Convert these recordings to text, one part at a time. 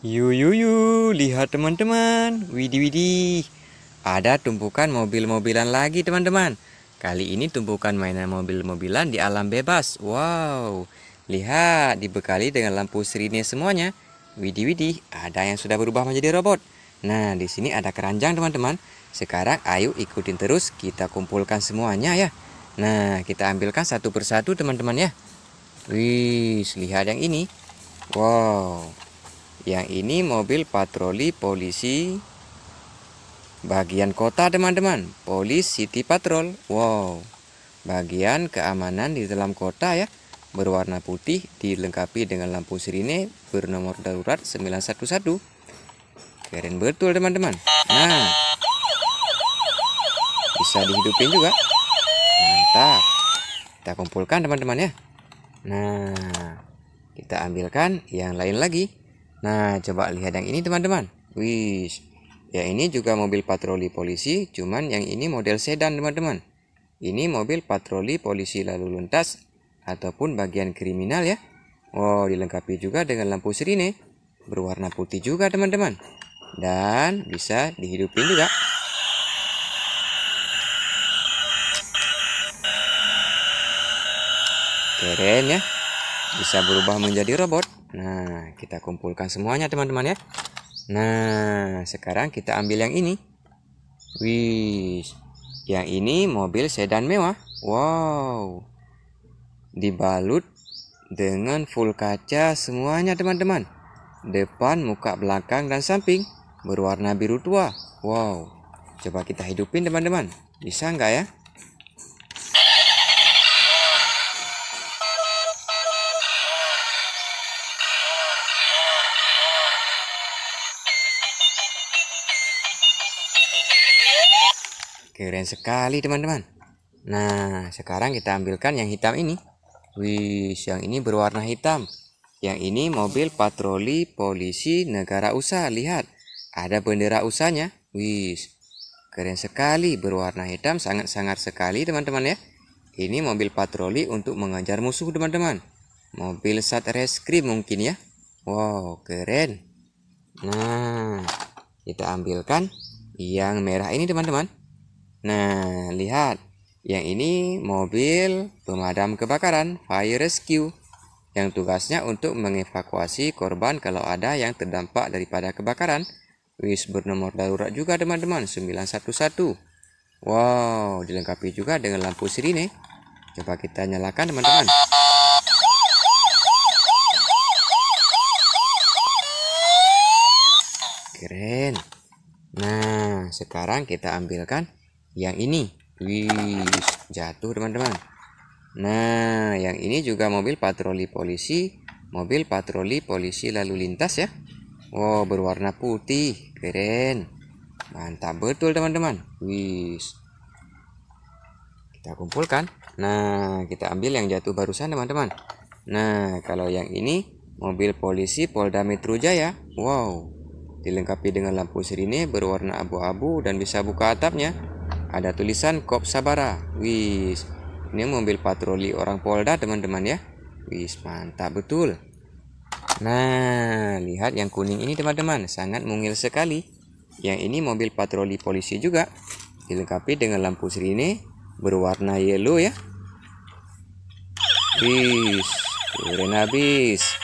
Yu yu yu, lihat teman-teman. Widi widi. Ada tumpukan mobil-mobilan lagi teman-teman. Kali ini tumpukan mainan mobil-mobilan di alam bebas. Wow. Lihat, dibekali dengan lampu sirine semuanya. Widi widi, ada yang sudah berubah menjadi robot. Nah, di sini ada keranjang teman-teman. Sekarang ayo ikutin terus kita kumpulkan semuanya ya. Nah, kita ambilkan satu persatu teman-teman ya. Wih, lihat yang ini. Wow. Yang ini mobil patroli polisi bagian kota teman-teman. Polis City Patrol. Wow. Bagian keamanan di dalam kota ya. Berwarna putih dilengkapi dengan lampu sirine bernomor darurat 911. Keren betul teman-teman. Nah. Bisa dihidupin juga. Mantap. Kita kumpulkan teman-teman ya. Nah, kita ambilkan yang lain lagi. Nah, coba lihat yang ini teman-teman. Wih, ya ini juga mobil patroli polisi, cuman yang ini model sedan teman-teman. Ini mobil patroli polisi lalu lintas ataupun bagian kriminal ya. Wow, oh, dilengkapi juga dengan lampu sirine. Berwarna putih juga teman-teman. Dan bisa dihidupin juga. Keren ya bisa berubah menjadi robot. Nah, kita kumpulkan semuanya teman-teman ya. Nah, sekarang kita ambil yang ini. Wih, yang ini mobil sedan mewah. Wow, dibalut dengan full kaca semuanya teman-teman. Depan, muka, belakang, dan samping berwarna biru tua. Wow, coba kita hidupin teman-teman. Bisa nggak ya? Keren sekali teman-teman. Nah, sekarang kita ambilkan yang hitam ini. Wih, yang ini berwarna hitam. Yang ini mobil patroli polisi negara USA. Lihat, ada bendera usahanya Wih, keren sekali. Berwarna hitam sangat-sangat sekali teman-teman ya. Ini mobil patroli untuk mengajar musuh teman-teman. Mobil satreskrim mungkin ya. Wow, keren. Nah, kita ambilkan yang merah ini teman-teman nah lihat yang ini mobil pemadam kebakaran fire rescue yang tugasnya untuk mengevakuasi korban kalau ada yang terdampak daripada kebakaran wis bernomor darurat juga teman-teman 911 wow dilengkapi juga dengan lampu sirine coba kita nyalakan teman-teman Nah, sekarang kita ambilkan yang ini. Wih, jatuh teman-teman. Nah, yang ini juga mobil patroli polisi. Mobil patroli polisi lalu lintas ya. Wow, berwarna putih. Keren. Mantap betul teman-teman. Wih. Kita kumpulkan. Nah, kita ambil yang jatuh barusan teman-teman. Nah, kalau yang ini mobil polisi Polda Metro Jaya. Wow, dilengkapi dengan lampu sirine berwarna abu-abu dan bisa buka atapnya. Ada tulisan Kop Sabara. Wis, ini mobil patroli orang Polda teman-teman ya. Wis, mantap betul. Nah, lihat yang kuning ini teman-teman, sangat mungil sekali. Yang ini mobil patroli polisi juga. Dilengkapi dengan lampu sirine berwarna yellow ya. Wis, keren habis.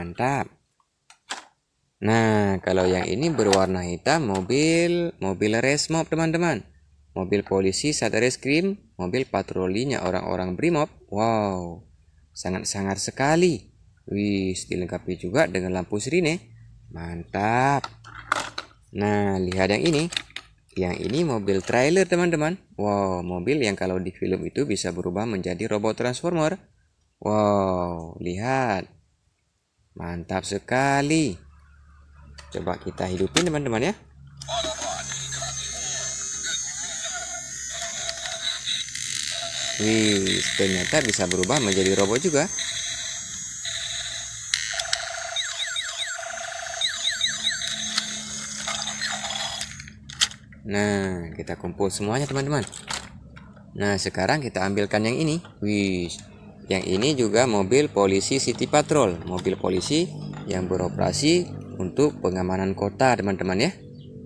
mantap nah kalau yang ini berwarna hitam mobil mobil resmob teman-teman mobil polisi satreskrim mobil patrolinya orang-orang brimob wow sangat-sangat sekali wih dilengkapi juga dengan lampu sirine mantap nah lihat yang ini yang ini mobil trailer teman-teman. Wow, mobil yang kalau di film itu bisa berubah menjadi robot transformer. Wow, lihat. Mantap sekali. Coba kita hidupin teman-teman ya. Wih, ternyata bisa berubah menjadi robot juga. Nah, kita kumpul semuanya teman-teman. Nah, sekarang kita ambilkan yang ini. Wih, yang ini juga mobil polisi City Patrol, mobil polisi yang beroperasi untuk pengamanan kota, teman-teman ya.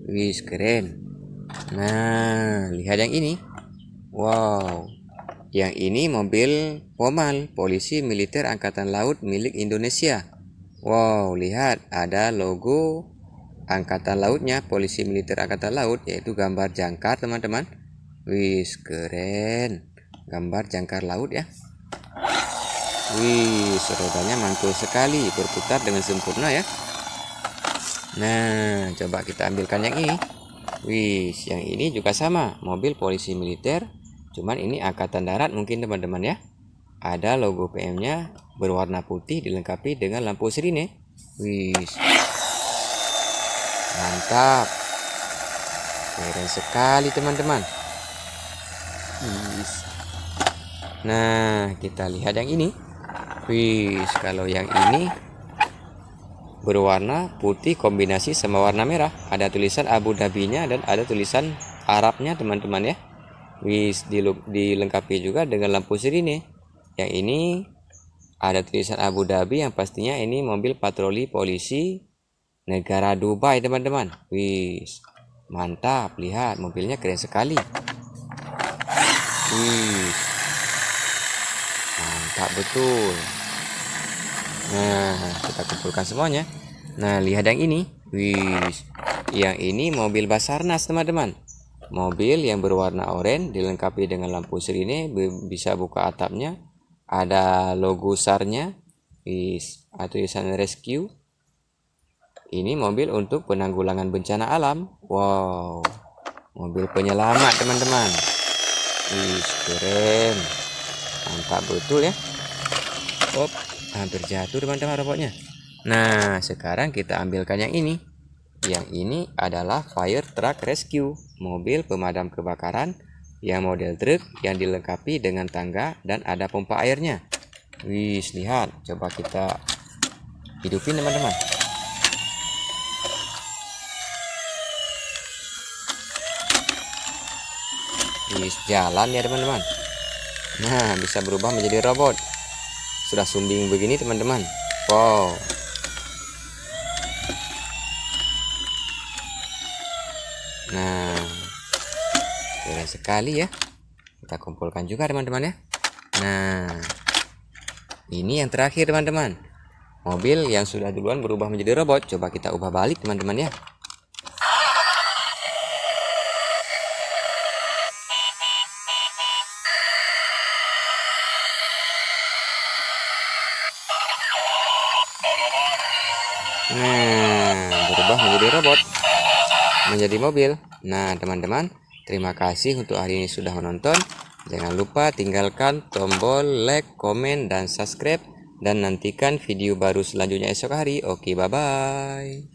Wis keren. Nah, lihat yang ini. Wow. Yang ini mobil POMAL, polisi militer angkatan laut milik Indonesia. Wow, lihat ada logo angkatan lautnya, polisi militer angkatan laut yaitu gambar jangkar, teman-teman. Wis keren. Gambar jangkar laut ya. Wih, rodanya mantul sekali, berputar dengan sempurna ya. Nah, coba kita ambilkan yang ini. Wih, yang ini juga sama, mobil polisi militer. Cuman ini angkatan darat mungkin teman-teman ya. Ada logo PM-nya berwarna putih dilengkapi dengan lampu sirine. Wih. Mantap. Keren sekali teman-teman. Nah, kita lihat yang ini. Wih, kalau yang ini berwarna putih kombinasi sama warna merah. Ada tulisan Abu dhabi dan ada tulisan Arabnya, teman-teman ya. Wih, dilengkapi juga dengan lampu sirine. Yang ini ada tulisan Abu Dhabi yang pastinya ini mobil patroli polisi negara Dubai, teman-teman. Wih, Mantap, lihat mobilnya keren sekali. Wih, tak betul nah kita kumpulkan semuanya nah lihat yang ini wih yang ini mobil basarnas teman-teman mobil yang berwarna oranye dilengkapi dengan lampu sirine bisa buka atapnya ada logo sarnya atau tulisan rescue ini mobil untuk penanggulangan bencana alam wow mobil penyelamat teman-teman wih keren tampak betul ya Op, hampir jatuh teman-teman robotnya nah sekarang kita ambilkan yang ini yang ini adalah fire truck rescue mobil pemadam kebakaran yang model truk yang dilengkapi dengan tangga dan ada pompa airnya Wih, lihat coba kita hidupin teman-teman wis jalan ya teman-teman Nah, bisa berubah menjadi robot. Sudah sumbing begini, teman-teman. Wow. Nah, keren sekali ya. Kita kumpulkan juga, teman-teman ya. Nah, ini yang terakhir, teman-teman. Mobil yang sudah duluan berubah menjadi robot. Coba kita ubah balik, teman-teman ya. berubah menjadi robot, menjadi mobil. Nah, teman-teman, terima kasih untuk hari ini sudah menonton. Jangan lupa tinggalkan tombol like, komen, dan subscribe. Dan nantikan video baru selanjutnya esok hari. Oke, bye-bye.